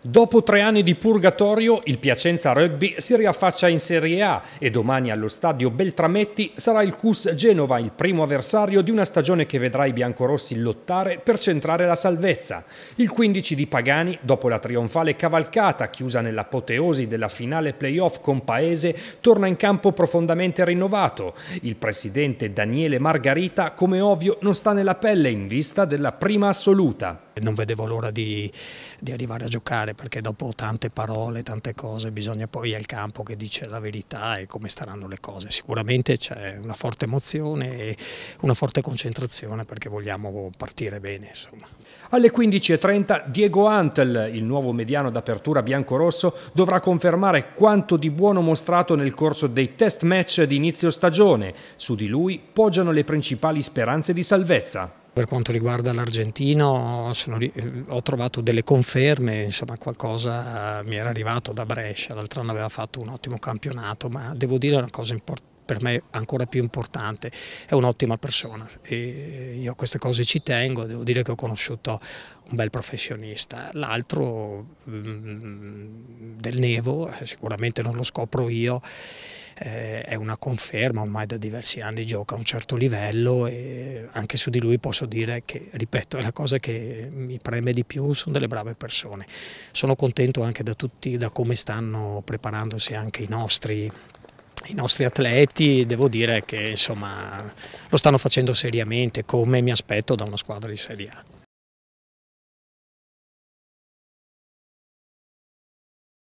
Dopo tre anni di purgatorio, il Piacenza Rugby si riaffaccia in Serie A e domani allo stadio Beltrametti sarà il Cus Genova il primo avversario di una stagione che vedrà i biancorossi lottare per centrare la salvezza. Il 15 di Pagani, dopo la trionfale cavalcata chiusa nell'apoteosi della finale playoff con Paese, torna in campo profondamente rinnovato. Il presidente Daniele Margarita, come ovvio, non sta nella pelle in vista della prima assoluta. Non vedevo l'ora di, di, arrivare a giocare perché dopo tante parole, tante cose, bisogna poi al campo che dice la verità e come staranno le cose. Sicuramente c'è una forte emozione e una forte concentrazione perché vogliamo partire bene. Insomma. Alle 15.30 Diego Antel, il nuovo mediano d'apertura biancorosso, dovrà confermare quanto di buono mostrato nel corso dei test match di inizio stagione. Su di lui poggiano le principali speranze di salvezza. Per quanto riguarda l'argentino ho trovato delle conferme, insomma qualcosa eh, mi era arrivato da Brescia, l'altro anno aveva fatto un ottimo campionato, ma devo dire una cosa importante per me ancora più importante, è un'ottima persona. E io a queste cose ci tengo, devo dire che ho conosciuto un bel professionista. L'altro mm, del Nevo, sicuramente non lo scopro io, eh, è una conferma, ormai da diversi anni gioca a un certo livello e anche su di lui posso dire che, ripeto, è la cosa che mi preme di più, sono delle brave persone. Sono contento anche da tutti, da come stanno preparandosi anche i nostri i nostri atleti devo dire che insomma, lo stanno facendo seriamente come mi aspetto da una squadra di Serie A.